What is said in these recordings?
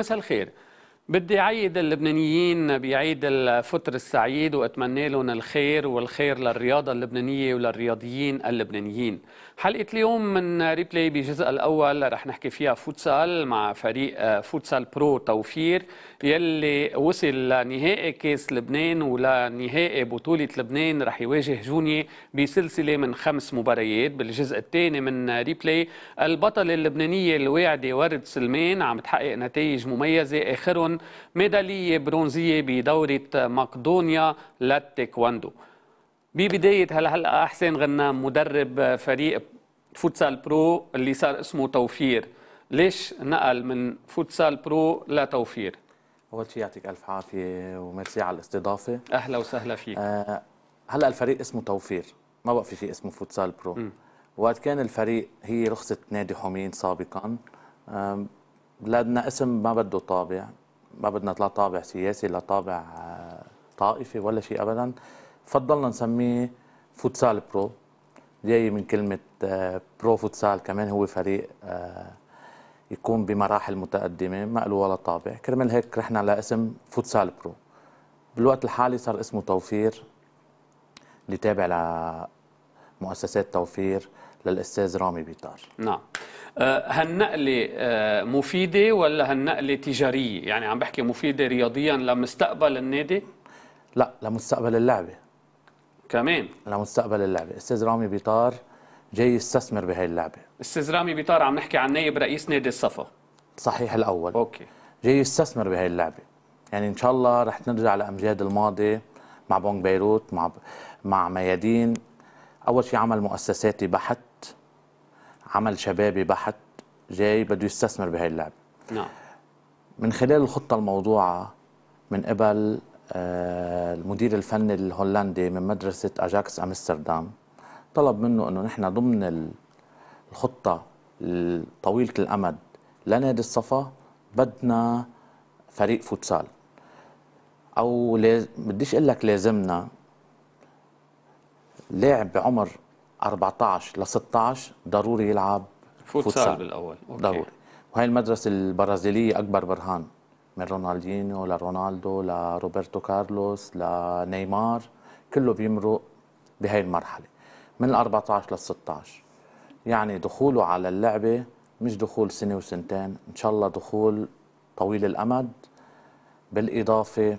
no es Alger, بدي عيد اللبنانيين بعيد الفطر السعيد وأتمنى لهم الخير والخير للرياضة اللبنانية وللرياضيين اللبنانيين حلقة اليوم من ريبلاي بجزء الأول رح نحكي فيها فوتسال مع فريق فوتسال برو توفير يلي وصل لنهائي كاس لبنان ولنهائي بطولة لبنان رح يواجه جوني بسلسلة من خمس مباريات بالجزء الثاني من ريبلاي البطل اللبنانية الواعدة ورد سلمان عم تحقق نتائج مميزة آخرهم ميدالية برونزية بدورة مقدونيا للتايكواندو ببداية هالحلقة أحسن غنام مدرب فريق فوتسال برو اللي صار اسمه توفير ليش نقل من فوتسال برو لتوفير؟ أول شيء يعطيك ألف عافية وميرسي على الاستضافة أهلا وسهلا فيك أه هلا الفريق اسمه توفير ما بقى في شيء اسمه فوتسال برو م. وقت كان الفريق هي رخصة نادي حومين سابقا بلادنا اسم ما بده طابع ما بدنا لا طابع سياسي لا طابع آه، طائفي ولا شيء ابدا فضلنا نسميه فوتسال برو جاي من كلمه آه، برو فوتسال كمان هو فريق آه، يكون بمراحل متقدمه ما له ولا طابع كرمال هيك رحنا لاسم فوتسال برو بالوقت الحالي صار اسمه توفير اللي تابع لمؤسسات توفير للاستاذ رامي بيطار نعم أه، هالنقلة أه، مفيدة ولا هالنقلة تجارية؟ يعني عم بحكي مفيدة رياضيا لمستقبل النادي؟ لا لمستقبل اللعبة كمان لمستقبل اللعبة، أستاذ رامي بيطار جاي يستثمر بهي اللعبة أستاذ رامي بيطار عم نحكي عن نائب رئيس نادي الصفا صحيح الأول أوكي جاي يستثمر بهي اللعبة يعني إن شاء الله رح نرجع لأمجاد الماضي مع بونج بيروت مع ب... مع ميادين اول شيء عمل مؤسساتي بحت عمل شبابي بحت جاي بده يستثمر بهي اللعبه نعم من خلال الخطه الموضوعه من قبل آه، المدير الفني الهولندي من مدرسه اجاكس امستردام طلب منه انه نحن ضمن الخطه الطويله الامد لنادي الصفا بدنا فريق فوتسال او لاز... بديش اقول لك لازمنا لاعب بعمر 14 ل 16 ضروري يلعب فوتسال, فوتسال بالاول أوكي. ضروري وهي المدرسه البرازيليه اكبر برهان من رونالدينيو لرونالدو لروبرتو كارلوس لنيمار كله بيمرق بهي المرحله من ال 14 لل 16 يعني دخوله على اللعبه مش دخول سنه وسنتين ان شاء الله دخول طويل الامد بالاضافه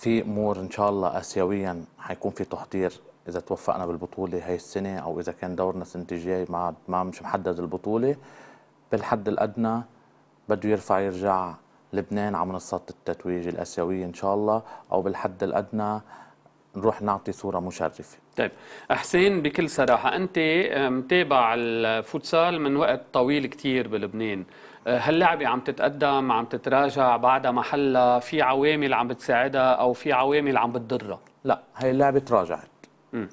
في امور ان شاء الله اسيويا حيكون في تحضير اذا توفقنا بالبطوله هاي السنه او اذا كان دورنا السنه الجاي ما ما مش محدد البطوله بالحد الادنى بده يرفع يرجع لبنان على منصات التتويج الاسيويه ان شاء الله او بالحد الادنى نروح نعطي صورة مشرفة طيب حسين بكل صراحة أنت آه، متابع الفوتسال من وقت طويل كثير بلبنان آه، هاللعبه عم تتقدم عم تتراجع بعدها محلة في عوامل عم بتساعدها او في عوامل عم بتضرها لا هي اللعبه تراجعت م.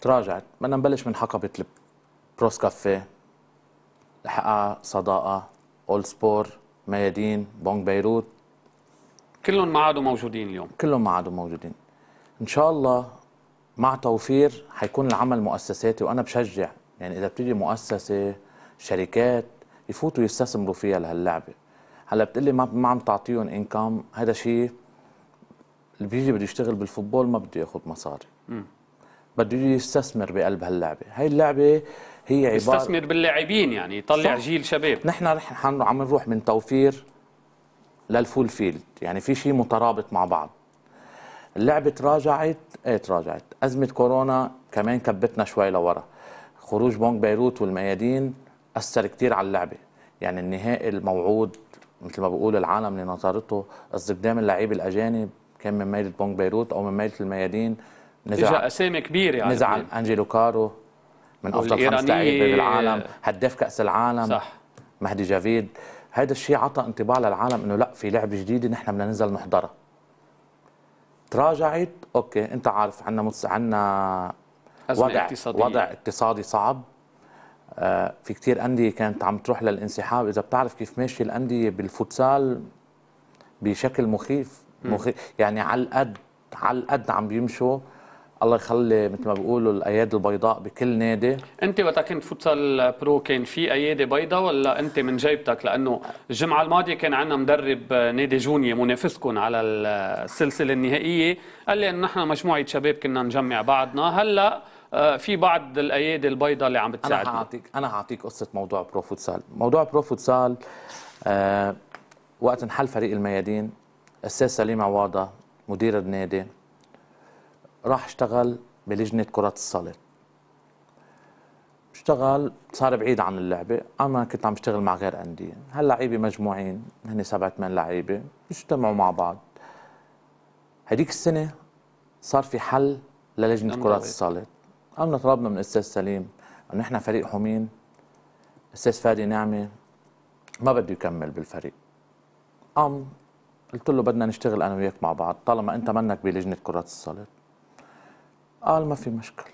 تراجعت بدنا نبلش من حقبه البروس كافيه الحقها صداقه اول سبور ميادين بونج بيروت كلهم ما عادوا موجودين اليوم كلهم ما عادوا موجودين ان شاء الله مع توفير حيكون العمل مؤسساتي وانا بشجع يعني اذا بتيجي مؤسسه شركات يفوتوا يستثمروا فيها لهاللعبه هلا بتقلي ما ما عم تعطيهم انكم هذا شيء اللي بيجي بده يشتغل بالفوتبول ما بده ياخذ مصاري بده يجي يستثمر بقلب هاللعبه هاي اللعبه هي عباره يستثمر باللاعبين يعني يطلع صح. جيل شباب نحن عم نروح من توفير للفول فيلد يعني في شيء مترابط مع بعض اللعبه تراجعت ايه تراجعت ازمه كورونا كمان كبتنا شوي لورا خروج بونج بيروت والميادين اثر كتير على اللعبه يعني النهائي الموعود مثل ما بقول العالم اللي نظرته استخدام اللعيب الاجانب كان من ميله بونج بيروت او من ميله الميادين نزع اسامي كبيره يعني نزع انجيلو كارو من افضل خمس لعيبه بالعالم هداف كاس العالم صح مهدي جافيد هذا الشيء عطى انطباع للعالم انه لا في لعبه جديده نحن بدنا ننزل نحضرها تراجعت اوكي انت عارف عندنا عندنا وضع اقتصادي. وضع اقتصادي صعب آه، في كتير أندية كانت عم تروح للانسحاب إذا بتعرف كيف ماشي الأندية بالفوتسال بشكل مخيف, مخيف يعني على القد على القد عم بيمشوا الله يخلي مثل ما بيقولوا الايادي البيضاء بكل نادي انت وقت كنت فوتسال برو كان في ايادي بيضاء ولا انت من جيبتك لانه الجمعه الماضيه كان عندنا مدرب نادي جونيا منافسكم على السلسله النهائيه قال لي انه نحن مجموعه شباب كنا نجمع بعضنا هلا آه، في بعض الايادي البيضاء اللي عم بتساعدنا انا هعطيك انا هعطيك قصه موضوع برو فوتسال موضوع برو فوتسال آه وقت انحل فريق الميادين استاذ سليم عواضه مدير النادي راح اشتغل بلجنه كره الصاله اشتغل صار بعيد عن اللعبه انا كنت عم بشتغل مع غير انديه لعيبه مجموعين هن سبعة ثمان لعيبه بيجتمعوا مع بعض هديك السنه صار في حل للجنه كره الصاله قمنا طلبنا من الاستاذ سليم ان احنا فريق حومين استاذ فادي نعمه ما بده يكمل بالفريق قام قلت له بدنا نشتغل انا وياك مع بعض طالما انت منك بلجنه كرة الصالة قال ما في مشكل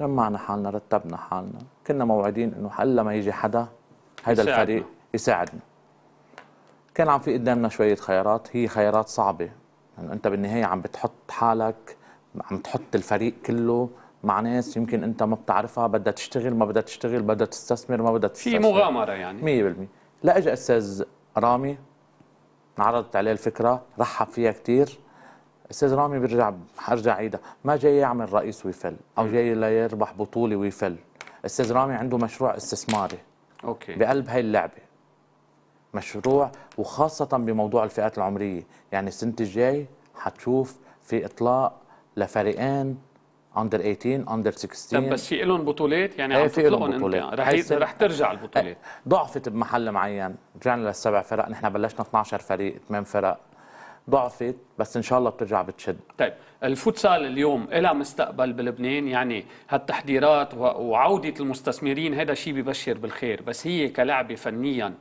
جمعنا حالنا رتبنا حالنا كنا موعدين انه الا ما يجي حدا هذا الفريق يساعدنا كان عم في قدامنا شويه خيارات هي خيارات صعبه لانه يعني انت بالنهايه عم بتحط حالك عم تحط الفريق كله مع ناس يمكن انت ما بتعرفها بدها تشتغل ما بدها تشتغل بدها تستثمر ما بدها تستثمر في مغامره يعني 100% لا اجى استاذ رامي عرضت عليه الفكره رحب فيها كثير استاذ رامي بيرجع ارجع عيدها ما جاي يعمل رئيس ويفل او جاي ليربح بطوله ويفل استاذ رامي عنده مشروع استثماري اوكي بقلب هاي اللعبه مشروع وخاصة بموضوع الفئات العمرية يعني السنة الجاي حتشوف في إطلاق لفريقين اندر 18 اندر 16 طب بس في لهم بطولات يعني إيه، عم في انت رح, رح ترجع البطولات إيه، ضعفت بمحل معين رجعنا للسبع فرق نحن بلشنا 12 فريق 8 فرق ضعفت بس ان شاء الله بترجع بتشد طيب الفوتسال اليوم لها مستقبل بلبنان يعني هالتحضيرات وعوده المستثمرين هذا شيء ببشر بالخير بس هي كلعبه فنيا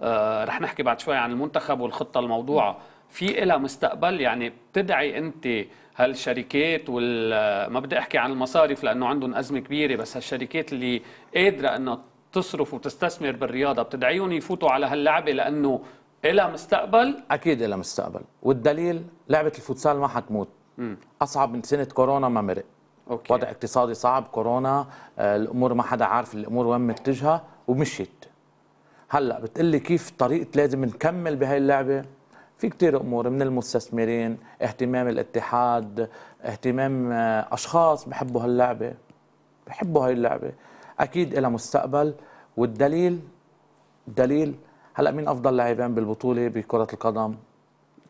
آه رح نحكي بعد شوي عن المنتخب والخطه الموضوعه م. في إلها مستقبل يعني بتدعي أنت هالشركات وال ما بدي أحكي عن المصارف لأنه عندهم أزمة كبيرة بس هالشركات اللي قادرة أنها تصرف وتستثمر بالرياضة بتدعيهم يفوتوا على هاللعبة لأنه إلها مستقبل؟ أكيد إلها مستقبل والدليل لعبة الفوتسال ما حتموت م. أصعب من سنة كورونا ما مرق أوكي. وضع اقتصادي صعب كورونا آه، الأمور ما حدا عارف الأمور وين متجهة ومشيت هلأ بتقلي كيف طريقة لازم نكمل بهي اللعبة في كتير امور من المستثمرين اهتمام الاتحاد اهتمام آه، اشخاص بحبوا هاللعبه بحبوا هاي اللعبه اكيد إلى مستقبل والدليل دليل هلا مين افضل لاعبين بالبطوله بكره القدم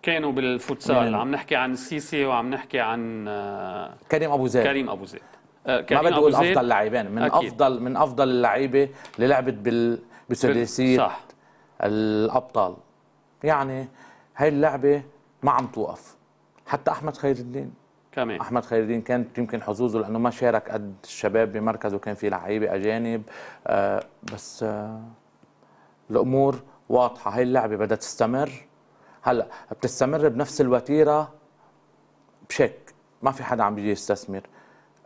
كانوا بالفوتسال عم نحكي عن السيسي وعم نحكي عن آه، كريم ابو زيد كريم ابو زيد آه، ما بدي اقول افضل لاعبين من أكيد. افضل من افضل اللعيبه اللي لعبت بال بثلاثيه الابطال يعني هاي اللعبه ما عم توقف حتى احمد خير الدين كمان احمد خير الدين كانت يمكن حظوظه لانه ما شارك قد الشباب بمركزه كان في لعيبه اجانب آه بس آه الامور واضحه هاي اللعبه بدها تستمر هلا بتستمر بنفس الوتيره بشك ما في حدا عم بيجي يستثمر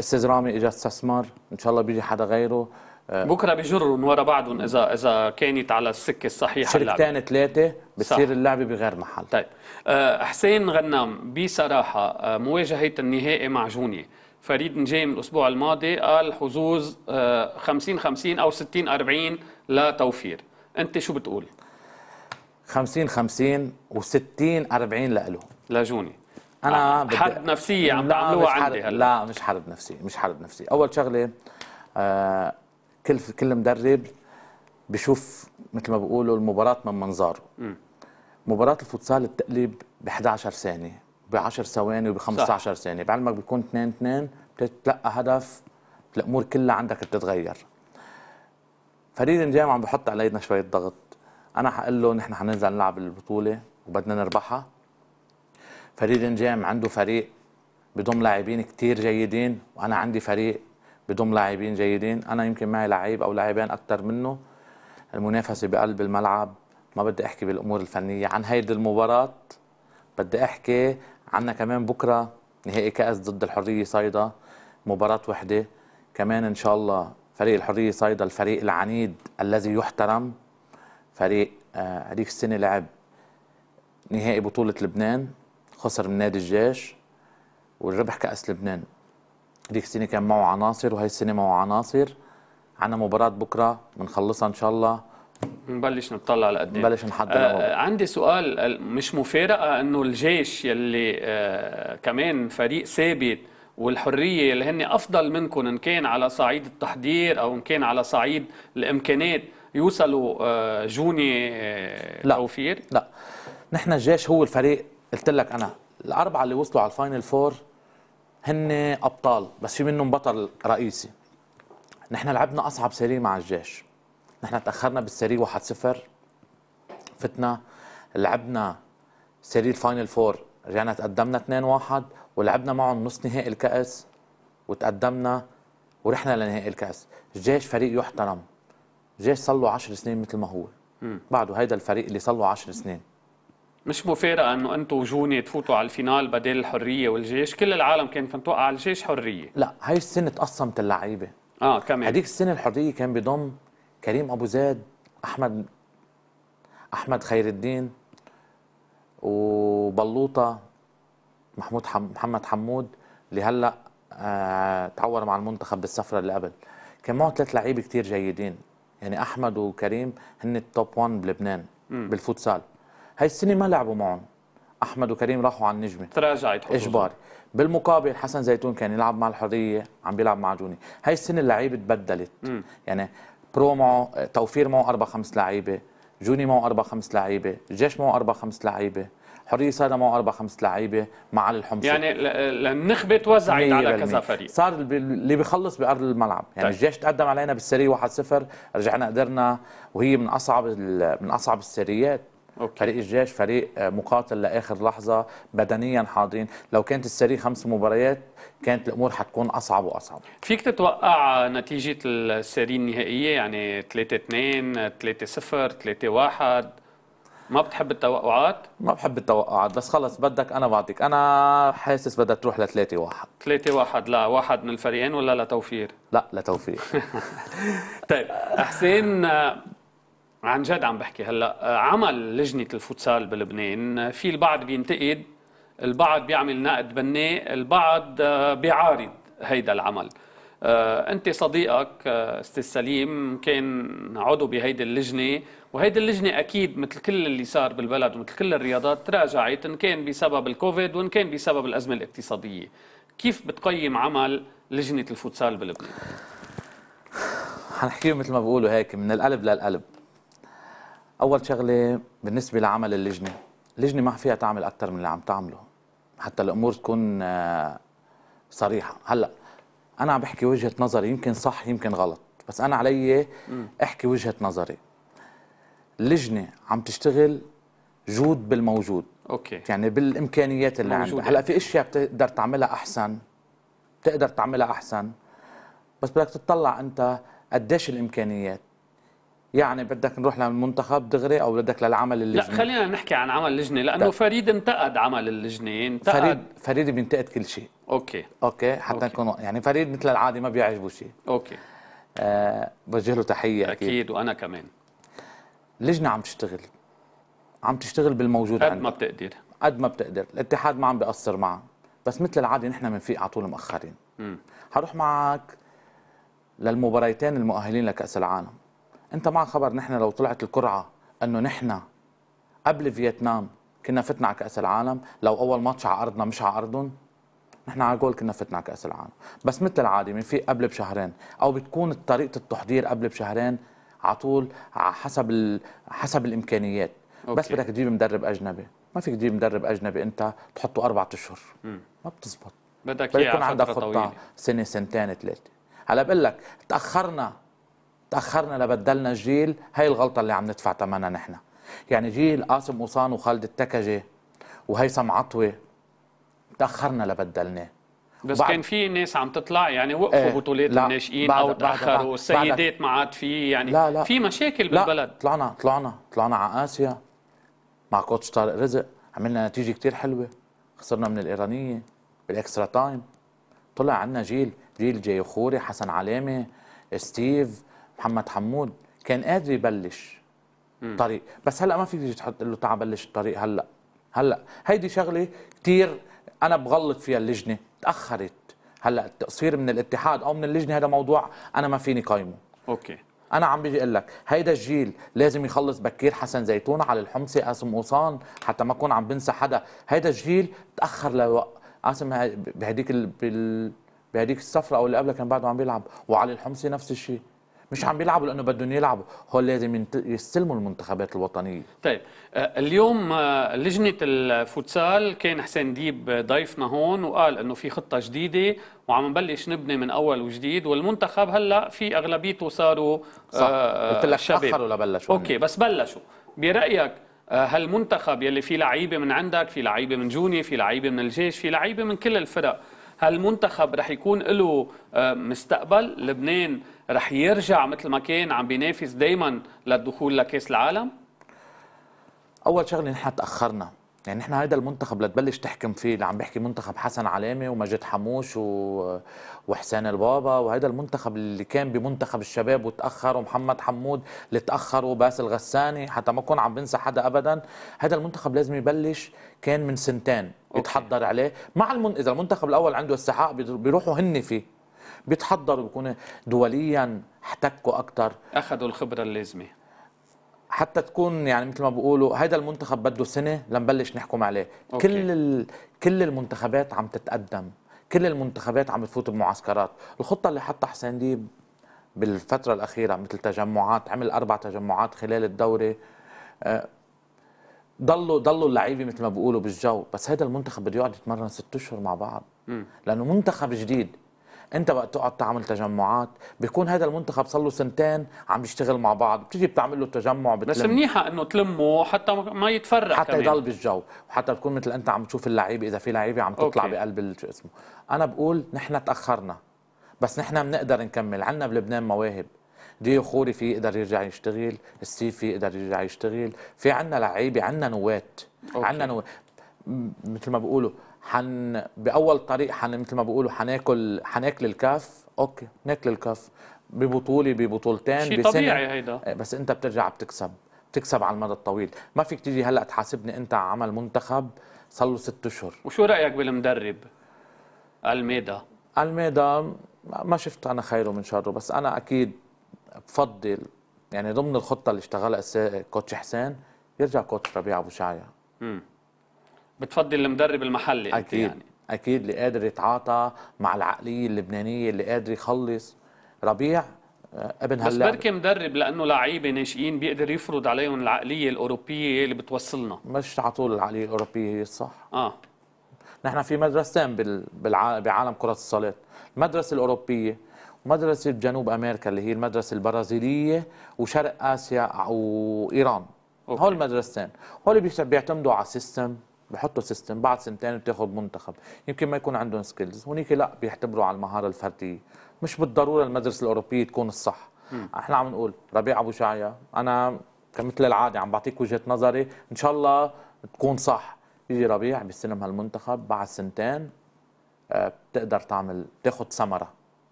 استاذ رامي اجى استثمر ان شاء الله بيجي حدا غيره آه. بكره بيجروا ورا بعضهم اذا اذا كانت على السكه الصحيحه شركتين ثلاثه بتصير اللعبه بغير محل طيب آه، حسين غنام بصراحه آه، مواجهه النهائي مع جوني فريد نجيم الاسبوع الماضي قال حظوظ 50 50 او 60 40 لتوفير انت شو بتقول 50 50 و60 40 لإله لجوني انا بدي... حرب نفسيه عم تعملوها عندي هلا لا مش حرب نفسيه مش حرب نفسيه اول شغله آه كل كل مدرب بشوف مثل ما بيقولوا المباراة من منظاره مباراة الفوتسال التقليب ب 11 ثانية ب 10 ثواني وب 15 ثانية بعلمك بيكون 2 2 بتتلقى هدف الأمور كلها عندك بتتغير فريق النجام عم بحط علينا شوية ضغط أنا حقول له نحن حننزل نلعب البطولة وبدنا نربحها فريد نجام عنده فريق بضم لاعبين كتير جيدين وأنا عندي فريق بضم لاعبين جيدين انا يمكن معي لعيب او لاعبين اكثر منه المنافسه بقلب الملعب ما بدي احكي بالامور الفنيه عن هيدي المباراه بدي احكي عنا كمان بكره نهائي كاس ضد الحريه صيدا مباراه وحده كمان ان شاء الله فريق الحريه صيدا الفريق العنيد الذي يحترم فريق آه، هذيك آه السنه لعب نهائي بطوله لبنان خسر من نادي الجيش والربح كاس لبنان ديك السنه كان معه عناصر وهي السنه معه عناصر عنا مباراه بكره بنخلصها ان شاء الله نبلش نطلع لقدام نبلش نحضر آه عندي سؤال مش مفارقه انه الجيش يلي آه كمان فريق ثابت والحريه اللي هن افضل منكم ان كان على صعيد التحضير او ان كان على صعيد الامكانات يوصلوا آه جوني آه لا توفير لا نحن الجيش هو الفريق قلت لك انا الاربعه اللي وصلوا على الفاينل فور هن ابطال بس في منهم بطل رئيسي نحن لعبنا اصعب سرير مع الجيش نحن تاخرنا بالسرير 1-0 فتنا لعبنا سرير فاينل فور رجعنا تقدمنا 2-1 ولعبنا معهم نص نهائي الكاس وتقدمنا ورحنا لنهائي الكاس الجيش فريق يحترم الجيش صار له 10 سنين مثل ما هو بعده هيدا الفريق اللي صار له 10 سنين مش مفارقه انه انتم وجوني تفوتوا على الفينال بدل الحريه والجيش كل العالم كانت متوقعه على الجيش حريه لا هاي السنه تقسمت اللعيبه اه كمان هذيك السنه الحريه كان بضم كريم ابو زيد احمد احمد خير الدين وبلوطه محمود حم... محمد حمود اللي هلا آه... تعور مع المنتخب بالسفره اللي قبل كان معه ثلاث لعيبه كثير جيدين يعني احمد وكريم هن التوب 1 بلبنان م. بالفوتسال هاي السنه ما لعبوا معهم احمد وكريم راحوا على النجمه تراجعت اجباري بالمقابل حسن زيتون كان يلعب مع الحريه عم بيلعب مع جوني هاي السنه اللعيبه تبدلت يعني برو معه توفير معه اربع خمس لعيبه جوني معه اربع خمس لعيبه جيش معه اربع خمس لعيبه حريه صار معه اربع خمس لعيبه مع علي الحمصي يعني النخبه توزعت على كذا فريق صار اللي بيخلص بارض الملعب يعني طيب. الجيش تقدم علينا بالسريه 1-0 رجعنا قدرنا وهي من اصعب من اصعب السريات أوكي. فريق الجيش فريق آه، مقاتل لاخر لحظه بدنيا حاضرين لو كانت السري خمس مباريات كانت الامور حتكون اصعب واصعب فيك تتوقع نتيجه السري النهائيه يعني 3 2 3 0 3 1 ما بتحب التوقعات؟ ما بحب التوقعات بس خلص بدك انا بعطيك انا حاسس بدها تروح ل 3 1 3 1 لا واحد من الفريقين ولا لتوفير؟ لا لتوفير طيب حسين آه، عن جد عم بحكي هلا آه، عمل لجنه الفوتسال بلبنان آه، في البعض بينتقد البعض بيعمل نقد بناء البعض آه، بيعارض هيدا العمل انت صديقك استاذ سليم كان عضو بهيدي اللجنه وهيدي اللجنه اكيد مثل كل اللي صار بالبلد ومثل كل الرياضات تراجعت ان كان بسبب الكوفيد وان كان بسبب الازمه الاقتصاديه كيف بتقيم عمل لجنه الفوتسال بلبنان حنحكيه مثل ما بقولوا هيك من القلب للقلب اول شغله بالنسبه لعمل اللجنه اللجنه ما فيها تعمل اكثر من اللي عم تعمله حتى الامور تكون آه، صريحه هلا انا عم بحكي وجهه نظري يمكن صح يمكن غلط بس انا علي احكي وجهه نظري اللجنه عم تشتغل جود بالموجود اوكي يعني بالامكانيات اللي عندها هلا في اشياء بتقدر تعملها احسن بتقدر تعملها احسن بس بدك تطلع انت قديش الامكانيات يعني بدك نروح للمنتخب دغري او بدك للعمل اللجنه لا خلينا نحكي عن عمل اللجنه لانه طيب. فريد انتقد عمل اللجنه انتقد فريد فريد بينتقد كل شيء اوكي اوكي حتى أوكي. نكون يعني فريد مثل العاده ما بيعجبه شيء اوكي آه بوجه له تحيه اكيد اكيد وانا كمان اللجنه عم تشتغل عم تشتغل بالموجود قد ما بتقدر قد ما بتقدر الاتحاد ما عم بيقصر معه بس مثل العاده نحن بنفيق على طول مؤخرين امم هروح معك للمباريتين المؤهلين لكاس العالم انت مع خبر نحن لو طلعت القرعه انه نحن قبل فيتنام كنا فتنا على كاس العالم لو اول ماتش على ارضنا مش على ارضهم نحن على جول كنا فتنا على كاس العالم بس مثل العادي بنفيق قبل بشهرين او بتكون طريقه التحضير قبل بشهرين على طول حسب ال... حسب الامكانيات أوكي. بس بدك تجيب مدرب اجنبي ما فيك تجيب مدرب اجنبي انت تحطه اربع اشهر ما بتزبط بدك يكون عندك خطه طويلة. سنه سنتين ثلاثه هلا بقول لك تاخرنا تاخرنا لبدلنا الجيل هاي الغلطه اللي عم ندفع ثمنها نحن يعني جيل قاسم وصان وخالد التكجي وهيثم عطوه تاخرنا لبدلناه بس كان في ناس عم تطلع يعني وقفوا ايه بطولات الناشئين او تاخروا السيدات ما عاد في يعني لا لا في مشاكل بالبلد لا طلعنا طلعنا طلعنا على اسيا مع كوتش طارق رزق عملنا نتيجه كثير حلوه خسرنا من الايرانيه بالاكسترا تايم طلع عندنا جيل جيل جاي خوري حسن علامه ستيف محمد حمود كان قادر يبلش مم. طريق بس هلا ما فيك تيجي تحط له تعال بلش الطريق هلا هلا هيدي شغله كثير انا بغلط فيها اللجنه تاخرت هلا التقصير من الاتحاد او من اللجنه هذا موضوع انا ما فيني قايمه اوكي انا عم بيجي اقول لك هيدا الجيل لازم يخلص بكير حسن زيتون على الحمصي قاسم قوصان حتى ما اكون عم بنسى حدا هيدا الجيل تاخر لوقت قاسم بهديك ال... بال... بهديك السفره او اللي قبلها كان بعده عم بيلعب وعلي الحمصي نفس الشيء مش عم بيلعبوا لانه بدهم يلعبوا هول لازم يستلموا المنتخبات الوطنيه طيب آه، اليوم آه، لجنه الفوتسال كان حسين ديب ضيفنا هون وقال انه في خطه جديده وعم نبلش نبني من اول وجديد والمنتخب هلا في اغلبيته صاروا آه، قلت لك تاخروا لبلشوا اوكي بس بلشوا برايك هالمنتخب يلي فيه لعيبه من عندك في لعيبه من جوني في لعيبه من الجيش في لعيبه من كل الفرق هالمنتخب رح يكون له مستقبل لبنان رح يرجع مثل ما كان عم بينافس دائما للدخول لكاس العالم؟ اول شغله نحن تاخرنا يعني نحن هيدا المنتخب لتبلش تحكم فيه اللي عم بحكي منتخب حسن علامه ومجد حموش و... وحسين البابا وهيدا المنتخب اللي كان بمنتخب الشباب وتاخر ومحمد حمود اللي تاخر وباسل غساني حتى ما اكون عم بنسى حدا ابدا هذا المنتخب لازم يبلش كان من سنتين يتحضر عليه مع المن... اذا المنتخب الاول عنده استحقاق بيروحوا هن فيه بيتحضروا بيكونوا دوليا احتكوا اكثر اخذوا الخبره اللازمه حتى تكون يعني مثل ما بيقولوا هذا المنتخب بده سنه لنبلش نحكم عليه أوكي. كل ال... كل المنتخبات عم تتقدم كل المنتخبات عم تفوت بمعسكرات الخطه اللي حطها حسين ديب بالفتره الاخيره مثل تجمعات عمل اربع تجمعات خلال الدوري آه، ضلوا ضلوا اللعيبه مثل ما بيقولوا بالجو بس هذا المنتخب بده يقعد يتمرن ست اشهر مع بعض م. لانه منتخب جديد انت بقى تقعد تعمل تجمعات بيكون هذا المنتخب صار له سنتين عم يشتغل مع بعض بتيجي بتعمل له تجمع بتلم. بس منيحه انه تلمه حتى ما يتفرق حتى كمان. يضل بالجو وحتى بتكون مثل انت عم تشوف اللعيبه اذا في لعيبه عم تطلع أوكي. بقلب شو اسمه انا بقول نحن تاخرنا بس نحن بنقدر نكمل عندنا بلبنان مواهب ديو خوري في يقدر يرجع يشتغل في يقدر يرجع يشتغل في عندنا لعيبه عندنا نواه عندنا نواه مثل ما بيقولوا حن باول طريق حن مثل ما بيقولوا حناكل حناكل الكاف اوكي ناكل الكاف ببطوله ببطولتين شيء بسنة. طبيعي هيدا إيه، بس انت بترجع بتكسب بتكسب على المدى الطويل ما فيك تيجي هلا تحاسبني انت عمل منتخب صار له ست اشهر وشو رايك بالمدرب الميدا الميدا ما شفت انا خيره من شره بس انا اكيد بفضل يعني ضمن الخطه اللي اشتغلها كوتش حسين يرجع كوتش ربيع ابو شعيا بتفضل المدرب المحلي أكيد يعني. أكيد اللي قادر يتعاطى مع العقلية اللبنانية اللي قادر يخلص ربيع آه، ابن هلا بس بركي مدرب لانه لعيبه ناشئين بيقدر يفرض عليهم العقليه الاوروبيه اللي بتوصلنا مش على طول العقليه الاوروبيه هي الصح اه نحن في مدرستين بالع... بعالم كره الصالات المدرسه الاوروبيه ومدرسه بجنوب امريكا اللي هي المدرسه البرازيليه وشرق اسيا وايران هول المدرستين هول بيعتمدوا على سيستم بحطوا سيستم بعد سنتين بتاخذ منتخب يمكن ما يكون عندهم سكيلز هونيك لا بيعتبروا على المهاره الفرديه مش بالضروره المدرسه الاوروبيه تكون الصح م. احنا عم نقول ربيع ابو شعيا انا كمثل العاده عم بعطيك وجهه نظري ان شاء الله تكون صح يجي ربيع بيستلم هالمنتخب بعد سنتين آه، بتقدر تعمل بتاخذ ثمره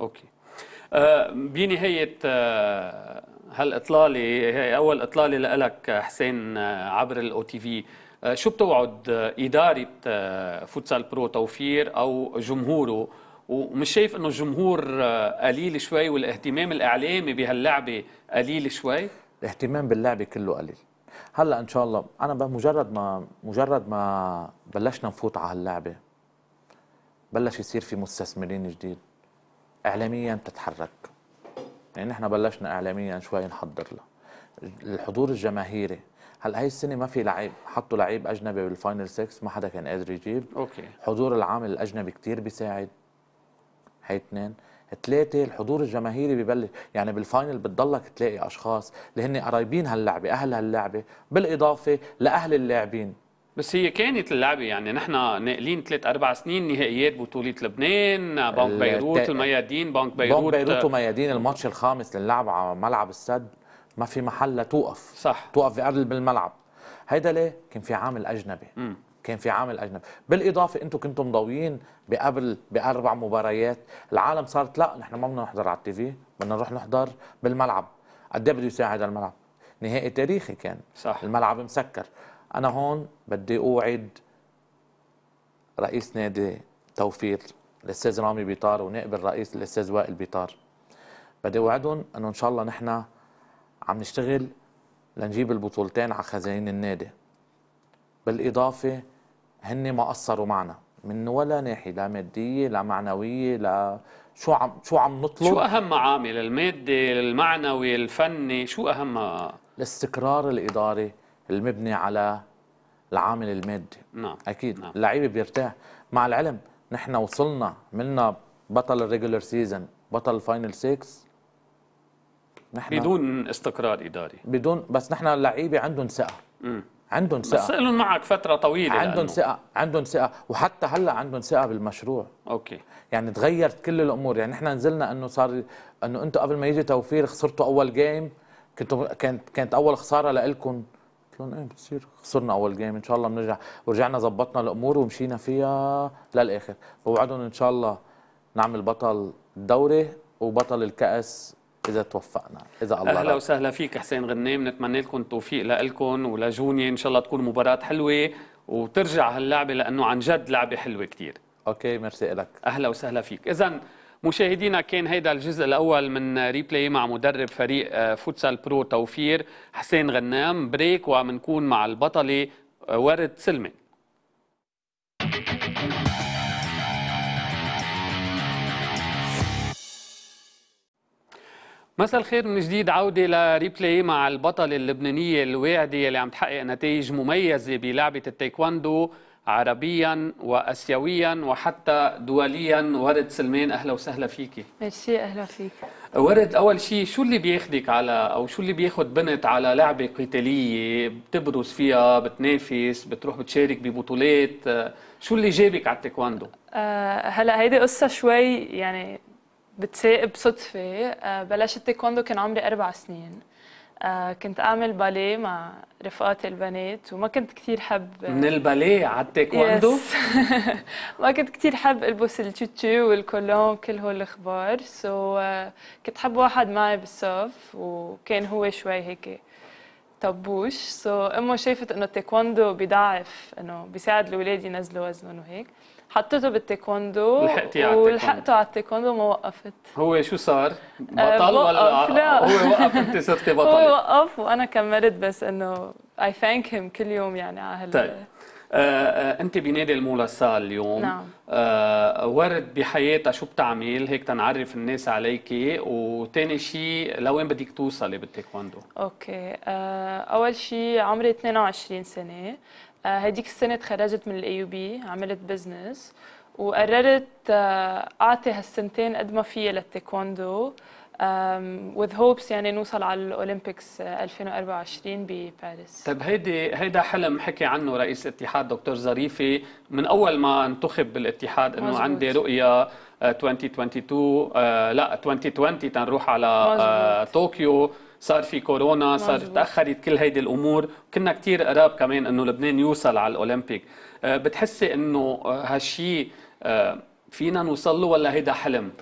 اوكي آه، بنهايه آه، هالاطلاله هي اول اطلاله لك حسين عبر الاو تي في آه، شو بتوعد آه، إدارة آه، فوتسال برو توفير أو جمهوره ومش شايف انه الجمهور قليل شوي والاهتمام الاعلامي بهاللعبه قليل شوي الاهتمام باللعبه كله قليل هلا ان شاء الله انا بمجرد ما مجرد ما بلشنا نفوت على هاللعبه بلش يصير في مستثمرين جديد اعلاميا بتتحرك يعني نحن بلشنا اعلاميا شوي نحضر لها الحضور الجماهيري هلا هي السنه ما في لعيب حطوا لعيب اجنبي بالفاينل 6 ما حدا كان قادر يجيب اوكي حضور العامل الاجنبي كثير بيساعد هي اثنين ثلاثة الحضور الجماهيري ببلش يعني بالفاينل بتضلك تلاقي أشخاص اللي هن قرايبين هاللعبة أهل هاللعبة بالإضافة لأهل اللاعبين بس هي كانت اللعبة يعني نحن ناقلين ثلاث أربع سنين نهائيات بطولة لبنان بنك بيروت الميادين بنك بيروت بنك بيروت وميادين الماتش الخامس اللي على ملعب السد ما في محل توقف صح توقف بقلب الملعب هيدا ليه كان في عامل اجنبي م. كان في عامل اجنبي بالاضافه انتم كنتم مضويين بقبل باربع مباريات العالم صارت لا نحن ما بدنا نحضر على التيفي بدنا نروح نحضر بالملعب قد ايه بده يساعد الملعب نهائي تاريخي كان صح الملعب مسكر انا هون بدي اوعد رئيس نادي توفير الاستاذ رامي بيطار ونائب الرئيس الاستاذ وائل بيطار بدي اوعدهم انه ان شاء الله نحن عم نشتغل لنجيب البطولتين على خزائن النادي بالإضافة هن ما قصروا معنا من ولا ناحية لا مادية لا معنوية لا شو عم شو عم نطلب شو أهم عامل المادي المعنوي الفني شو أهم الاستقرار الإداري المبني على العامل المادي نعم أكيد نعم. اللعيبة بيرتاح مع العلم نحن وصلنا منا بطل الريجولر سيزون بطل الفاينل 6 نحن بدون استقرار اداري بدون بس نحن اللعيبه عندهم ثقه عندهم ثقه بس لهم معك فتره طويله عندهم ثقه عندهم ثقه وحتى هلا عندهم ثقه بالمشروع اوكي يعني تغيرت كل الامور يعني نحن نزلنا انه صار انه انتم قبل ما يجي توفير خسرتوا اول جيم كنتوا كانت كانت اول خساره لكم قلت لهم ايه بتصير خسرنا اول جيم ان شاء الله بنرجع ورجعنا زبطنا الامور ومشينا فيها للاخر بوعدهم ان شاء الله نعمل بطل الدوري وبطل الكاس اذا توفقنا اذا الله اهلا وسهلا فيك حسين غنام نتمنى لكم التوفيق لكم ولجوني ان شاء الله تكون مباراه حلوه وترجع هاللعبه لانه عن جد لعبه حلوه كثير اوكي ميرسي لك اهلا وسهلا فيك اذا مشاهدينا كان هيدا الجزء الاول من ريبلاي مع مدرب فريق آه، فوتسال برو توفير حسين غنام بريك ومنكون مع البطله آه، ورد سلمي مساء الخير من جديد عودة لريبلاي مع البطل اللبنانية الواعدة اللي عم تحقق نتائج مميزة بلعبة التايكواندو عربيا واسيويا وحتى دوليا ورد سلمان اهلا وسهلا فيكي ميرسي اهلا فيك ورد اول شيء شو اللي بياخدك على او شو اللي بياخد بنت على لعبه قتاليه بتبرز فيها بتنافس بتروح بتشارك ببطولات شو اللي جابك على التايكواندو أه هلا هيدي قصه شوي يعني بتسائب صدفة آه، بلشت تايكوندو كان عمري أربع سنين آه، كنت أعمل باليه مع رفقاتي البنات وما كنت كثير حب آه، من الباليه على التايكوندو؟ ما كنت كثير حب ألبس التوتو والكولون كل هول الأخبار سو كنت حب واحد معي بالصف وكان هو شوي هيك طبوش سو أمه شافت إنه التايكوندو بضعف إنه بيساعد الأولاد ينزلوا وزنهم وهيك حطيته بالتايكوندو على التايكوندو ولحقته على التايكوندو وما وقفت هو شو صار؟ آه، بطل أه لا. هو وقف انت صرتي بطل هو وقف وانا كملت بس انه اي ثانك هيم كل يوم يعني على هال طيب. آه, آه، انت بنادي المولا السال اليوم نعم آه ورد بحياتها شو بتعمل هيك تنعرف الناس عليكي وثاني شيء لوين بدك توصلي بالتايكوندو اوكي آه اول شيء عمري 22 سنه هديك آه، السنه تخرجت من الاي بي عملت بزنس وقررت آه، اعطي هالسنتين قد ما فيي للتايكوندو وذ هوبس يعني نوصل على الاولمبيكس 2024 آه، بباريس طيب هيدي هيدا حلم حكي عنه رئيس الاتحاد دكتور ظريفي من اول ما انتخب بالاتحاد انه عندي رؤيه 2022 لا 2020 تنروح على طوكيو صار في كورونا صار تاخرت كل هيدي الامور كنا كثير قراب كمان انه لبنان يوصل على الاولمبيك آه، بتحسي انه هالشيء آه، فينا نوصل له ولا هيدا حلم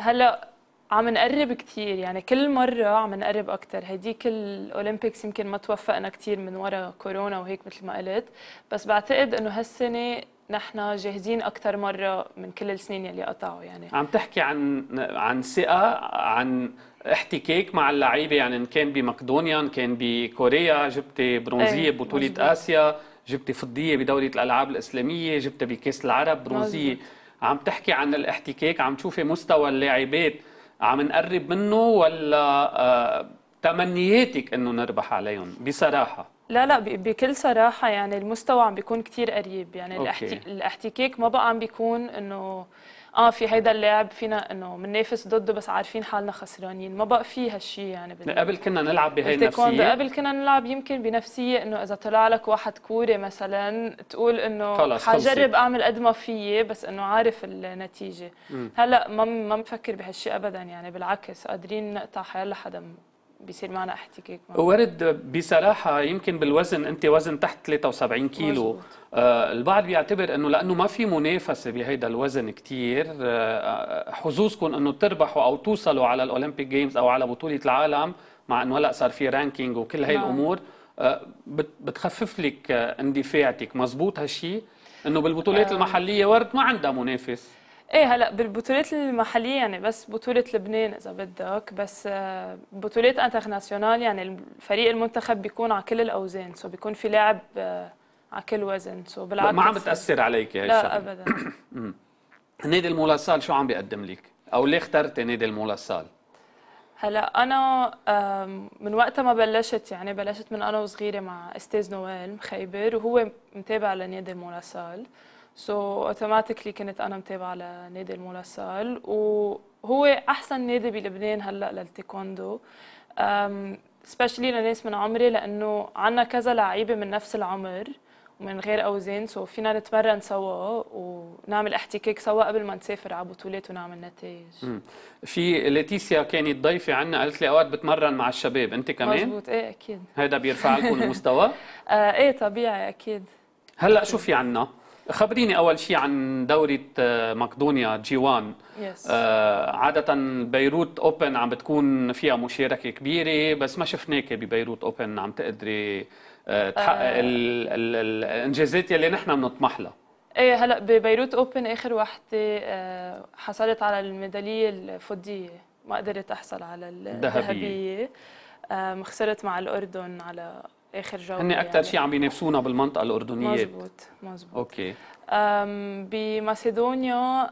هلا عم نقرب كثير يعني كل مرة عم نقرب أكثر هديك الأولمبيكس يمكن ما توفقنا كثير من وراء كورونا وهيك مثل ما قلت بس بعتقد إنه هالسنة نحن جاهزين اكثر مره من كل السنين يلي قطعوا يعني عم تحكي عن عن ثقه عن احتكاك مع اللعيبه يعني ان كان بمقدونيا ان كان بكوريا جبتي برونزيه إيه، بطوله ببطوله مزبوط. اسيا جبتي فضيه بدوله الالعاب الاسلاميه جبتي بكاس العرب برونزيه مزبوط. عم تحكي عن الاحتكاك عم تشوفي مستوى اللاعبات عم نقرب منه ولا آه تمنياتك انه نربح عليهم بصراحه لا لا بكل صراحه يعني المستوى عم بيكون كثير قريب يعني الاحتي... الاحتكاك ما بقى عم بيكون انه اه في هيدا اللاعب فينا انه بننافس ضده بس عارفين حالنا خسرانين ما بقى في هالشيء يعني بال... قبل كنا نلعب بهي النفسيه قبل كنا نلعب يمكن بنفسيه انه اذا طلع لك واحد كوري مثلا تقول انه حجرب اعمل قد ما فيي بس انه عارف النتيجه م. هلا ما ما بفكر بهالشيء ابدا يعني بالعكس قادرين نقطع حيلا حدا بيصير معنا احتكاك ورد بصراحه يمكن بالوزن انت وزن تحت 73 كيلو آه البعض بيعتبر انه لانه ما في منافسه بهيدا الوزن كثير آه،, آه حظوظكم انه تربحوا او توصلوا على الاولمبيك جيمز او على بطوله العالم مع انه هلا صار في رانكينج وكل هاي نعم. الامور آه بتخفف لك آه، اندفاعتك مزبوط هالشيء انه بالبطولات آه. المحليه ورد ما عندها منافس ايه هلا بالبطولات المحليه يعني بس بطوله لبنان اذا بدك بس آه، بطولات انترناسيونال يعني الفريق المنتخب بيكون على كل الاوزان سو بيكون في لاعب آه، على كل وزن سو بالعكس ما عم بتاثر عليك هي لا ابدا نادي المولاصال شو عم بيقدم لك او ليه اخترت نادي المولاصال هلا انا من وقت ما بلشت يعني بلشت من انا وصغيره مع استاذ نوال مخيبر وهو متابع لنادي المولاصال سو اوتوماتيكلي كنت انا متابعه لنادي المولاسال وهو احسن نادي بلبنان هلا للتيكوندو سبيشلي لناس من عمري لانه عندنا كذا لعيبه من نفس العمر ومن غير اوزان سو فينا نتمرن سوا ونعمل احتكاك سوا قبل ما نسافر على بطولات ونعمل نتائج في ليتيسيا كانت ضيفه عنا قالت لي اوقات بتمرن مع الشباب انت كمان مزبوط ايه اكيد هذا بيرفع لكم المستوى آه ايه طبيعي اكيد هلا شو في عنا خبريني أول شيء عن دورة آه، مقدونيا جي 1 yes. آه، عادة بيروت أوبن عم بتكون فيها مشاركة كبيرة بس ما شفناك ببيروت أوبن عم تقدري آه، تحقق آه. ال ال ال الإنجازات يلي نحن بنطمح لها ايه هلا ببيروت اوبن اخر وحده حصلت على الميداليه الفضيه ما قدرت احصل على الذهبيه خسرت مع الاردن على اخر جوله هن اكثر يعني. شيء عم ينافسونا بالمنطقه الاردنيه مزبوط مزبوط اوكي بماسيدونيا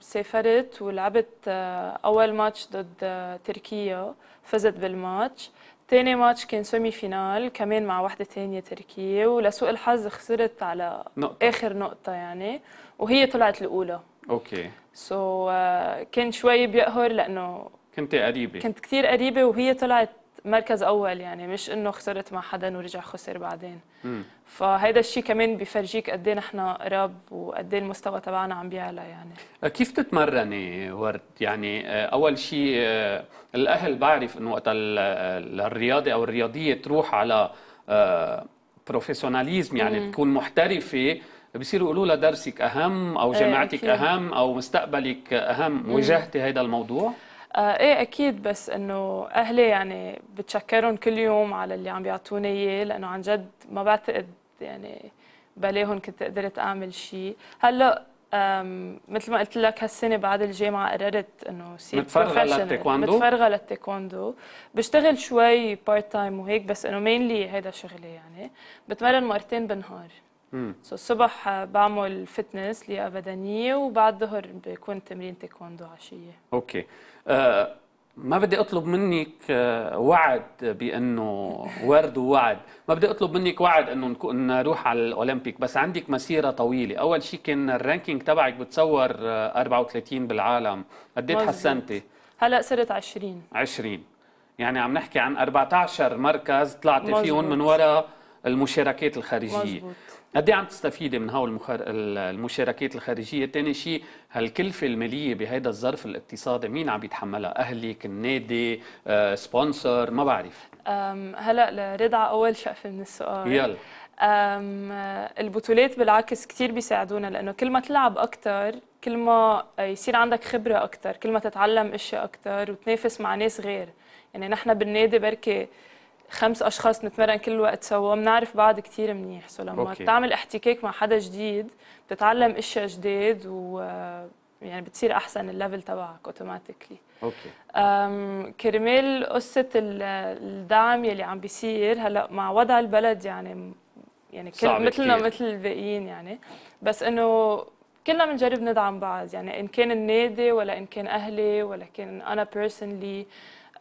سافرت ولعبت آه، اول ماتش ضد آه، تركيا فزت بالماتش ثاني ماتش كان سيمي فينال كمان مع وحدة ثانية تركية ولسوء الحظ خسرت على نقطة. آخر نقطة يعني وهي طلعت الأولى أوكي سو so, uh, كان شوي بيقهر لأنه كنت قريبة كنت كثير قريبة وهي طلعت مركز اول يعني مش انه خسرت مع حدا ورجع خسر بعدين فهذا فهيدا الشيء كمان بفرجيك قد ايه نحن قراب وقد ايه المستوى تبعنا عم بيعلى يعني أه، كيف تتمرني ورد يعني أه، اول شيء أه، الاهل بعرف انه وقت الرياضه او الرياضيه تروح على بروفيشناليزم يعني مم. تكون محترفه بصيروا يقولوا لها درسك اهم او إيه، جامعتك اهم او مستقبلك اهم واجهتي هذا الموضوع آه ايه اكيد بس انه اهلي يعني بتشكرهم كل يوم على اللي عم بيعطوني اياه لانه عن جد ما بعتقد يعني بلاهم كنت قدرت اعمل شيء هلا مثل ما قلت لك هالسنه بعد الجامعه قررت انه سير متفرغه للتايكوندو متفرغه للتايكوندو بشتغل شوي بارت تايم وهيك بس انه مينلي هيدا شغلي يعني بتمرن مرتين بالنهار سو الصبح بعمل فتنس لياقه بدنيه وبعد الظهر بكون تمرين تايكوندو عشيه اوكي آه، ما بدي اطلب منك آه، وعد بانه ورد ووعد ما بدي اطلب منك وعد انه نروح على الاولمبيك بس عندك مسيره طويله اول شيء كان الرانكينج تبعك بتصور 34 آه، بالعالم قد ايه تحسنتي هلا صرت 20 20 يعني عم نحكي عن 14 مركز طلعتي فيهم من وراء المشاركات الخارجيه مزبوط. قد إيه عم تستفيدي من هول المخار... المشاركات الخارجيه ثاني شيء هالكلفه الماليه بهذا الظرف الاقتصادي مين عم يتحملها اهلك النادي سبونسر آه، ما بعرف هلا لرضا اول شقفه من السؤال يلا البطولات بالعكس كثير بيساعدونا لانه كل ما تلعب اكثر كل ما يصير عندك خبره اكثر كل ما تتعلم اشياء اكثر وتنافس مع ناس غير يعني نحن بالنادي بركي خمس اشخاص نتمرن كل الوقت سوا بنعرف بعض كثير منيح سو لما أوكي. بتعمل احتكاك مع حدا جديد بتتعلم اشياء جديد و يعني بتصير احسن الليفل تبعك اوتوماتيكلي اوكي أم كرمال قصه الدعم يلي عم بيصير هلا مع وضع البلد يعني يعني كل مثلنا مثل الباقيين يعني بس انه كلنا بنجرب ندعم بعض يعني ان كان النادي ولا ان كان اهلي ولا كان انا بيرسونلي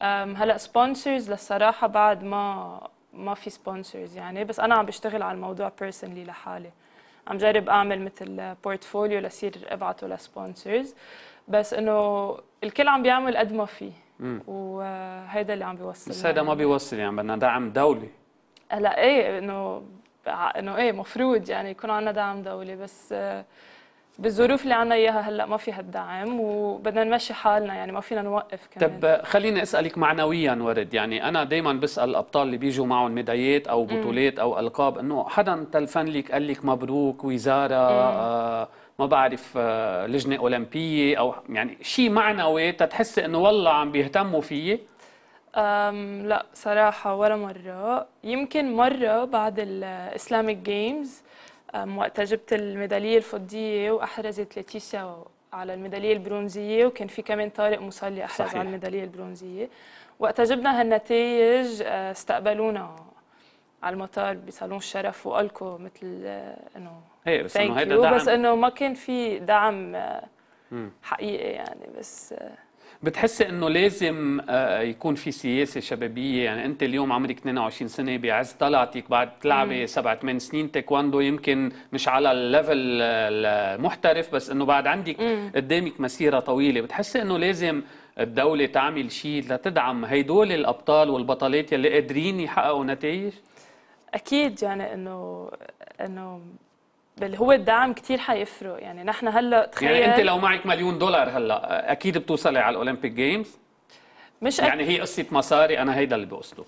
هلا سبونسرز للصراحه بعد ما ما في سبونسرز يعني بس انا عم بشتغل على الموضوع بيرسونلي لحالي عم جرب اعمل مثل بورتفوليو لصير ابعته لسبونسرز بس انه الكل عم بيعمل قد ما فيه آه، وهيدا اللي عم بيوصل بس هيدا يعني. ما بيوصل يعني بدنا دعم دولي هلا ايه انه انه ايه مفروض يعني يكون عندنا دعم دولي بس آه بالظروف اللي عنا اياها هلا ما في هالدعم وبدنا نمشي حالنا يعني ما فينا نوقف كمان طب آه، خليني اسالك معنويا ورد يعني انا دائما بسال الابطال اللي بيجوا معهم ميداليات او بطولات او القاب انه حدا تلفن لك قال لك مبروك وزاره آه ما بعرف آه لجنه اولمبيه او يعني شيء معنوي تتحسي انه والله عم بيهتموا فيي أم لا صراحة ولا مرة يمكن مرة بعد الإسلاميك جيمز وقتها جبت الميداليه الفضيه واحرزت لاتيسيا على الميداليه البرونزيه وكان في كمان طارق مصلي احرز صحيح. على الميداليه البرونزيه وقتها جبنا هالنتائج أه، استقبلونا على المطار بصالون الشرف والكو مثل أه، انه ايه بس انه هيدا دعم بس انه ما كان في دعم أه، حقيقي يعني بس بتحسي انه لازم آه، يكون في سياسه شبابيه يعني انت اليوم عمرك 22 سنه بعز طلعتك بعد تلعبي سبع ثمان سنين تايكواندو يمكن مش على الليفل آه، المحترف بس انه بعد عندك قدامك مسيره طويله بتحسي انه لازم الدوله تعمل شيء لتدعم هيدول الابطال والبطلات يلي قادرين يحققوا نتائج اكيد يعني انه انه هو الدعم كثير حيفرق يعني نحن هلا يعني تخيل يعني انت لو معك مليون دولار هلا اكيد بتوصلي على الاولمبيك جيمز مش يعني هي قصه مصاري انا هيدا اللي بقصده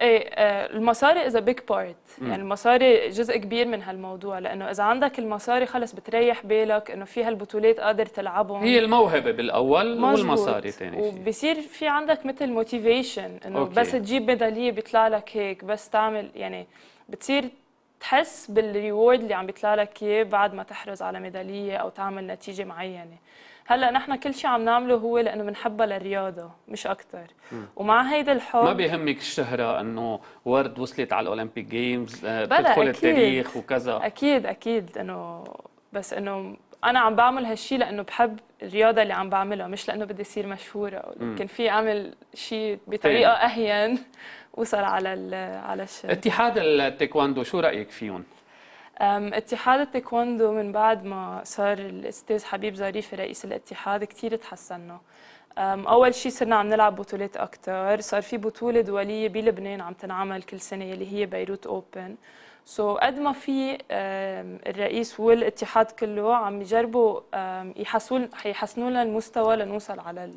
ايه آه، المصاري از بيج بارت يعني المصاري جزء كبير من هالموضوع لانه اذا عندك المصاري خلص بتريح بالك انه في هالبطولات قادر تلعبهم هي الموهبه بالاول والمصاري ثاني شيء وبصير في عندك مثل موتيفيشن انه بس تجيب ميداليه بيطلع لك هيك بس تعمل يعني بتصير تحس بالريورد اللي عم بيطلع لك اياه بعد ما تحرز على ميداليه او تعمل نتيجه معينه هلا نحن كل شيء عم نعمله هو لانه بنحبها للرياضه مش اكثر ومع هيدا الحب ما بيهمك الشهره انه ورد وصلت على الاولمبيك جيمز آه، بتدخل التاريخ وكذا اكيد اكيد انه بس انه انا عم بعمل هالشيء لانه بحب الرياضه اللي عم بعملها مش لانه بدي اصير مشهوره كان في اعمل شيء بطريقه اهين وصل على على الشر اتحاد التايكواندو شو رايك فيهم؟ اتحاد التايكواندو من بعد ما صار الاستاذ حبيب ظريف رئيس الاتحاد كثير تحسنوا اول شيء صرنا عم نلعب بطولات اكثر صار في بطوله دوليه بلبنان عم تنعمل كل سنه اللي هي بيروت اوبن سو so, قد ما في الرئيس والاتحاد كله عم يجربوا يحسنوا لنا المستوى لنوصل على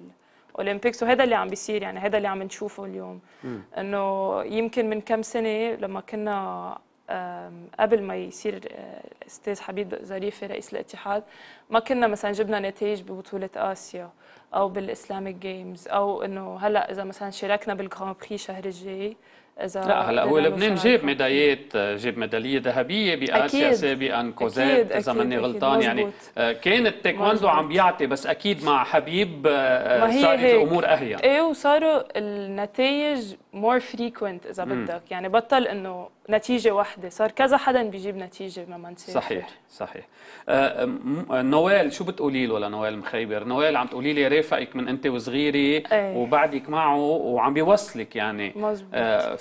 اولمبيكس وهذا اللي عم بيصير يعني هذا اللي عم نشوفه اليوم انه يمكن من كم سنه لما كنا قبل ما يصير الاستاذ آه، حبيب ظريفه رئيس الاتحاد ما كنا مثلا جبنا نتائج ببطوله اسيا او بالاسلاميك جيمز او انه هلا اذا مثلا شاركنا بالجراند بري شهر الجاي اذا لا هلا هو لبنان جاب ميداليات جاب ميداليه ذهبيه باسيا سابقا كوزيت اذا ماني غلطان يعني آه، كان التايكوندو عم بيعطي بس اكيد مع حبيب آه، صارت الامور اهين ايه وصاروا النتائج مور فريكوينت اذا بدك يعني بطل انه نتيجه واحده صار كذا حدا بيجيب نتيجه ما نسافر صحيح صحيح آه، نوال شو بتقولي له لنوال مخيبر نوال عم تقولي لي رافقك من انت وصغيره ايه. وبعدك معه وعم بيوصلك يعني مزبوط.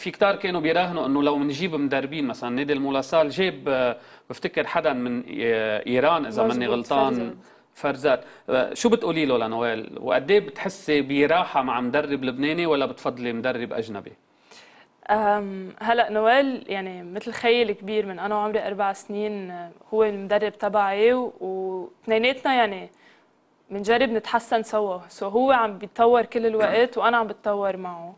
في كتار كانوا بيراهنوا انه لو بنجيب مدربين مثلا نادي المولاسال جاب آه، بفتكر حدا من آه، ايران اذا ماني غلطان فرزات. فرزات آه، شو بتقولي له لنوال وقد ايه بتحسي براحه مع مدرب لبناني ولا بتفضلي مدرب اجنبي؟ هلا نوال يعني مثل خيي الكبير من انا وعمري اربع سنين هو المدرب تبعي واثنيناتنا يعني بنجرب نتحسن سوا سو هو عم بيتطور كل الوقت وانا عم بتطور معه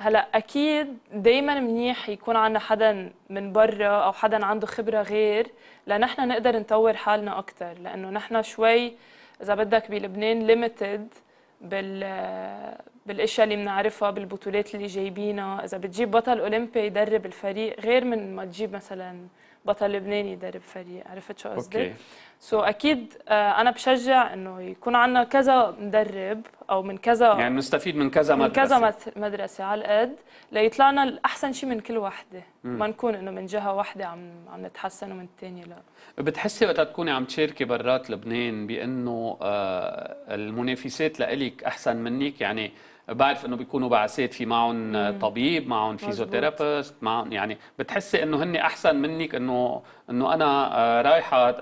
هلا اكيد دائما منيح يكون عندنا حدا من برا او حدا عنده خبره غير لنحن نقدر نطور حالنا اكثر لانه نحن شوي اذا بدك بلبنان ليمتد بال بالاشياء اللي بنعرفها بالبطولات اللي جايبينها اذا بتجيب بطل اولمبي يدرب الفريق غير من ما تجيب مثلا بطل لبناني يدرب فريق عرفت شو قصدي؟ سو so, اكيد آه، انا بشجع انه يكون عندنا كذا مدرب او من كذا يعني نستفيد من كذا مدرسه من كذا مدرسه على القد ليطلع لنا الاحسن شيء من كل وحده ما نكون انه من جهه وحده عم عم نتحسن ومن الثانيه لا بتحسي وقت تكوني عم تشاركي برات لبنان بانه آه المنافسات لإلك احسن منك يعني بعرف انه بيكونوا بعثات في معهم طبيب معهم فيزيوثيرابيست معهم يعني بتحسي انه هن احسن منك انه انه انا آه، رايحه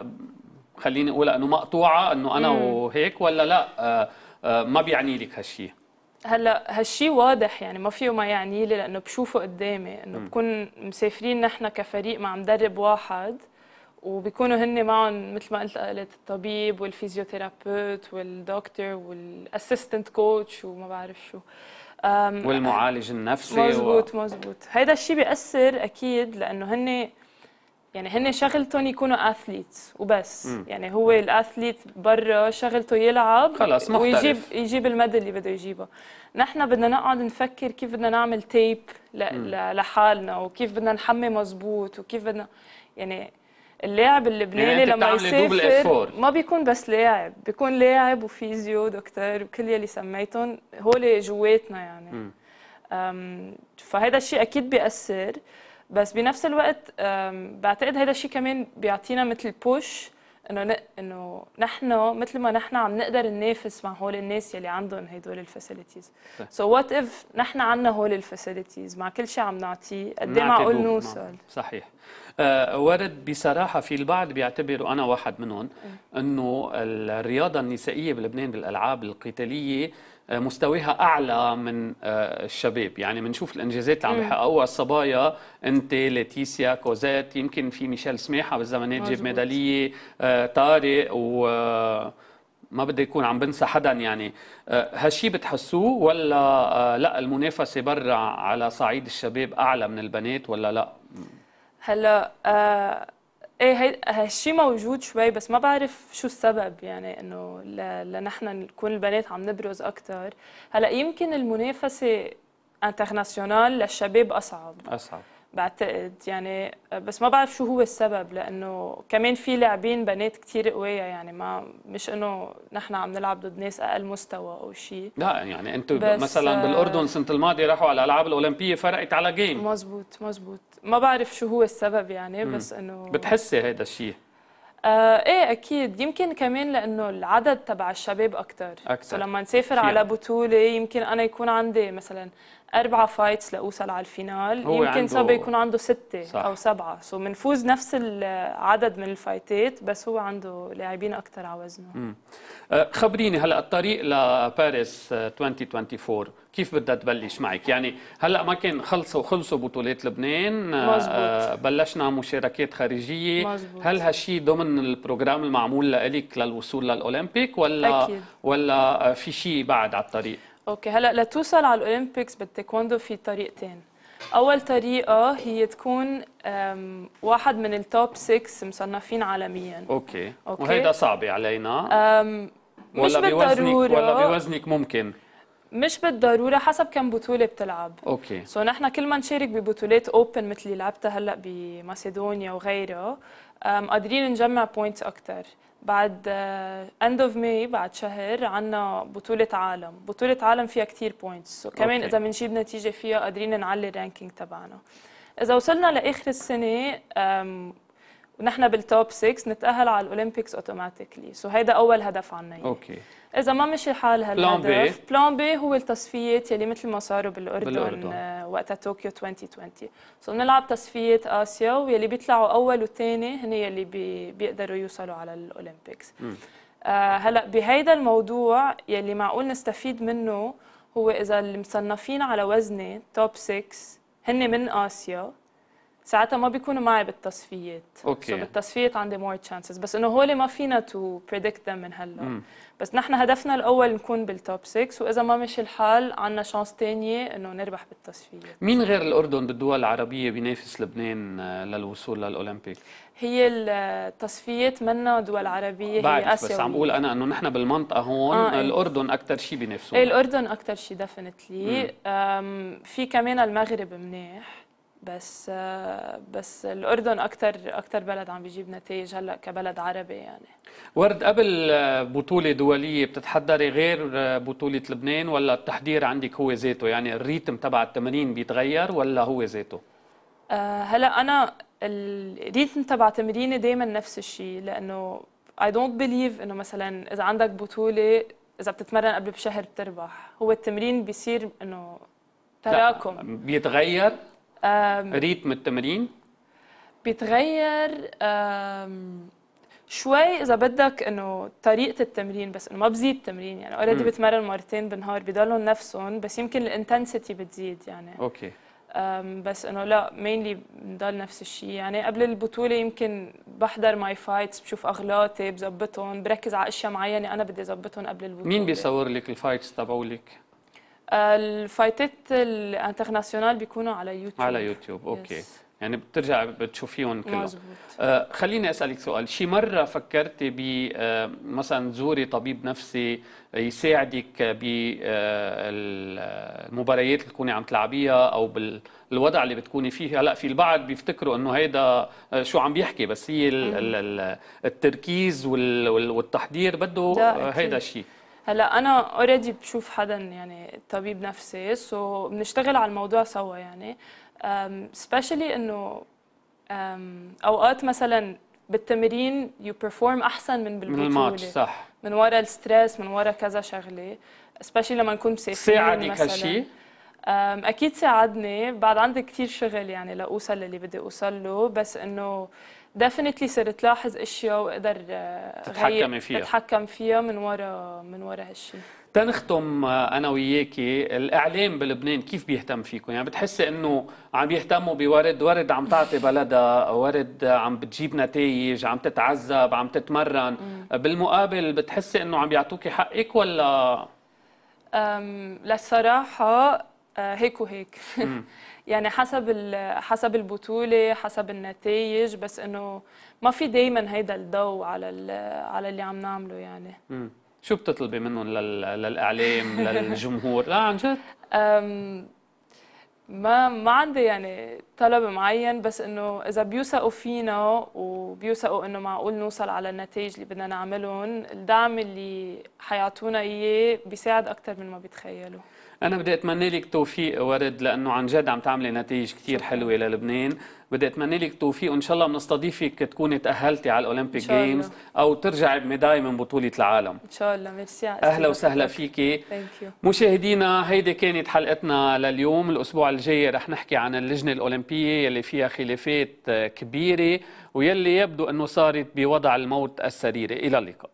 خليني اقول انه مقطوعه انه انا مم. وهيك ولا لا آه، آه، ما بيعني لك هالشيء هلا هالشيء واضح يعني ما فيه ما يعني لي لانه بشوفه قدامي انه بكون مسافرين نحن كفريق مع مدرب واحد وبيكونوا هن معهم مثل ما قلت قلت الطبيب والفيزيوثيرابيوت والدكتور والاسيستنت كوتش وما بعرف شو والمعالج النفسي مزبوط و... مزبوط هيدا الشيء بيأثر اكيد لانه هن يعني هن شغلتهم يكونوا اثليتس وبس م. يعني هو الاثليت برا شغلته يلعب خلص مختلف. ويجيب يجيب المدى اللي بده يجيبه نحن بدنا نقعد نفكر كيف بدنا نعمل تيب ل... لحالنا وكيف بدنا نحمي مزبوط وكيف بدنا يعني اللاعب اللبناني يعني لما يسافر ما بيكون بس لاعب بيكون لاعب وفيزيو دكتور وكل يلي سميتهم هو اللي جواتنا يعني فهذا الشيء اكيد بياثر بس بنفس الوقت بعتقد هذا الشيء كمان بيعطينا مثل بوش انه ن... انه نحن مثل ما نحن عم نقدر ننافس مع هول الناس يلي عندهم هدول الفاسيلتيز سو وات اف نحن عندنا هول الفاسيلتيز مع كل شيء عم نعطيه قد ايه معقول نوصل نعم. صحيح آه ورد بصراحه في البعض بيعتبر وانا واحد منهم انه الرياضه النسائيه بلبنان بالالعاب القتاليه آه، مستواها اعلى من آه، الشباب يعني بنشوف الانجازات اللي عم يحققوها الصبايا انت ليتيسيا كوزيت يمكن في ميشيل سماحه بالزمانات جاب ميداليه آه، طارق و ما بدي يكون عم بنسى حدا يعني هالشي بتحسوه ولا لا المنافسه برا على صعيد الشباب اعلى من البنات ولا لا هلا آه ايه هي هالشي موجود شوي بس ما بعرف شو السبب يعني انه لنحن نكون البنات عم نبرز اكثر هلا يمكن المنافسه انترناسيونال للشباب اصعب اصعب بعتقد يعني بس ما بعرف شو هو السبب لانه كمان في لاعبين بنات كثير قوية يعني ما مش انه نحن عم نلعب ضد ناس اقل مستوى او شيء لا يعني انتم مثلا آه، بالاردن السنه الماضيه راحوا على الالعاب الاولمبيه فرقت على جيم مزبوط مزبوط ما بعرف شو هو السبب يعني بس انه بتحسي هذا الشيء آه ايه اكيد يمكن كمان لانه العدد تبع الشباب اكثر اكثر فلما نسافر على بطوله يمكن انا يكون عندي مثلا اربعه فايتس لاوصل على الفينال يمكن صبي يكون عنده سته صح. او سبعه سو بنفوز نفس العدد من الفايتات بس هو عنده لاعبين اكثر على وزنه أه، خبريني هلا الطريق لباريس أه، 2024 كيف بدها تبلش معك يعني هلا ما كان خلصوا خلصوا بطولات لبنان أه، مزبوط. بلشنا مشاركات خارجيه مزبوط. هل هالشيء ضمن البروجرام المعمول لك للوصول للاولمبيك ولا أكيد. ولا في شيء بعد على الطريق اوكي هلا لتوصل على الاولمبيكس بالتايكوندو في طريقتين اول طريقه هي تكون واحد من التوب 6 مصنفين عالميا اوكي, أوكي. وهيدا صعب علينا ولا بالضروره ولا بوزنك ممكن مش بالضروره حسب كم بطوله بتلعب اوكي سو so نحن كل ما نشارك ببطولات اوبن مثل اللي لعبتها هلا بماسيدونيا وغيرها قادرين نجمع بوينتس اكثر بعد اند اوف ماي بعد شهر عندنا بطوله عالم بطوله عالم فيها كثير بوينتس وكمان okay. اذا بنجيب نتيجه فيها قادرين نعلي الرانكينج تبعنا اذا وصلنا لاخر السنه ونحن بالتوب 6 نتاهل على الاولمبيكس اوتوماتيكلي سو هيدا اول هدف عنا يعني. اوكي اذا ما مشي الحال هالهدف بلان بي هو التصفيات يلي مثل ما صاروا بالاردن, بالأردن. آه، وقتها طوكيو 2020 سو بنلعب تصفيات اسيا ويلي بيطلعوا اول وثاني هن يلي بي بيقدروا يوصلوا على الاولمبيكس آه هلا بهيدا الموضوع يلي معقول نستفيد منه هو اذا المصنفين على وزني توب 6 هن من اسيا ساعتها ما بيكونوا معي بالتصفيات اوكي so بالتصفيات عندي مور تشانسز بس انه هول ما فينا تو بريدكت ذم من هلا مم. بس نحن هدفنا الاول نكون بالتوب 6 واذا ما مشي الحال عندنا شانس ثانيه انه نربح بالتصفيات مين غير الاردن بالدول العربيه بينافس لبنان آه، للوصول للاولمبيك هي التصفيات منا دول عربيه هي اسيوية بس عم بقول انا انه نحن بالمنطقه هون آه الاردن اكثر شيء إيه الاردن اكثر شيء ديفنتلي في كمان المغرب منيح بس بس الاردن اكثر اكثر بلد عم بيجيب نتائج هلا كبلد عربي يعني ورد قبل بطوله دوليه بتتحضري غير بطوله لبنان ولا التحضير عندك هو ذاته يعني الريتم تبع التمرين بيتغير ولا هو ذاته آه، هلا انا الريتم تبع تمريني دائما نفس الشيء لانه اي دونت بليف انه مثلا اذا عندك بطوله اذا بتتمرن قبل بشهر بتربح هو التمرين بيصير انه تراكم بيتغير ريتم التمرين بيتغير شوي اذا بدك انه طريقه التمرين بس انه ما بزيد تمرين يعني اوريدي بتمرن مرتين بالنهار بضلهم نفسهم بس يمكن الانتنسيتي بتزيد يعني اوكي بس انه لا مينلي بضل نفس الشيء يعني قبل البطوله يمكن بحضر ماي فايتس بشوف اغلاطي بظبطهم بركز على اشياء معينه انا بدي اظبطهم قبل البطوله مين بيصور لك الفايتس تبعولك؟ الفايتات الانترناسيونال بيكونوا على يوتيوب على يوتيوب اوكي يعني بترجع بتشوفيهم كلهم آه خليني اسالك سؤال شي مره فكرتي ب آه مثلا تزوري طبيب نفسي يساعدك بالمباريات آه اللي تكوني عم تلعبيها او بالوضع اللي بتكوني فيه هلا في البعض بيفتكروا انه هيدا آه، شو عم بيحكي بس هي التركيز والتحضير بده هيدا الشيء هلا انا اوريدي بشوف حدا يعني طبيب نفسي سو بنشتغل على الموضوع سوا يعني سبيشلي انه اوقات مثلا بالتمرين يو بيرفورم احسن من بالبطوله من الماتش صح من ورا الستريس من ورا كذا شغله سبيشلي لما نكون مسافرين ساعدك هالشيء اكيد ساعدني بعد عندي كثير شغل يعني لاوصل للي بدي اوصل له بس انه ديفينتلي صرت لاحظ اشياء واقدر آه، تتحكمي فيها اتحكم فيها من ورا من ورا هالشيء تنختم آه، انا وياكي الاعلام بلبنان كيف بيهتم فيكم يعني بتحسي انه عم يهتموا بورد ورد عم تعطي بلدها ورد عم بتجيب نتائج عم تتعذب عم تتمرن بالمقابل بتحسي انه عم بيعطوكي حقك ولا للصراحه آه، هيك وهيك يعني حسب حسب البطوله حسب النتائج بس انه ما في دائما هيدا الضوء على على اللي عم نعمله يعني مم. شو بتطلبي منهم للاعلام للجمهور لا عن جد ما ما عندي يعني طلب معين بس انه اذا بيوثقوا فينا وبيوثقوا انه معقول نوصل على النتائج اللي بدنا نعملهم الدعم اللي حيعطونا اياه بيساعد اكثر من ما بيتخيلوا انا بدي اتمنى لك توفيق ورد لانه عن جد عم تعملي نتائج كثير حلوه للبنان بدي اتمنى لك توفيق وان شاء الله بنستضيفك تكوني تاهلتي على الاولمبيك جيمز او ترجعي بميداي من بطوله العالم ان شاء الله ميرسي اهلا وسهلا فيكي مشاهدينا هيدي كانت حلقتنا لليوم الاسبوع الجاي رح نحكي عن اللجنه الاولمبيه يلي فيها خلافات كبيره ويلي يبدو انه صارت بوضع الموت السريري الى اللقاء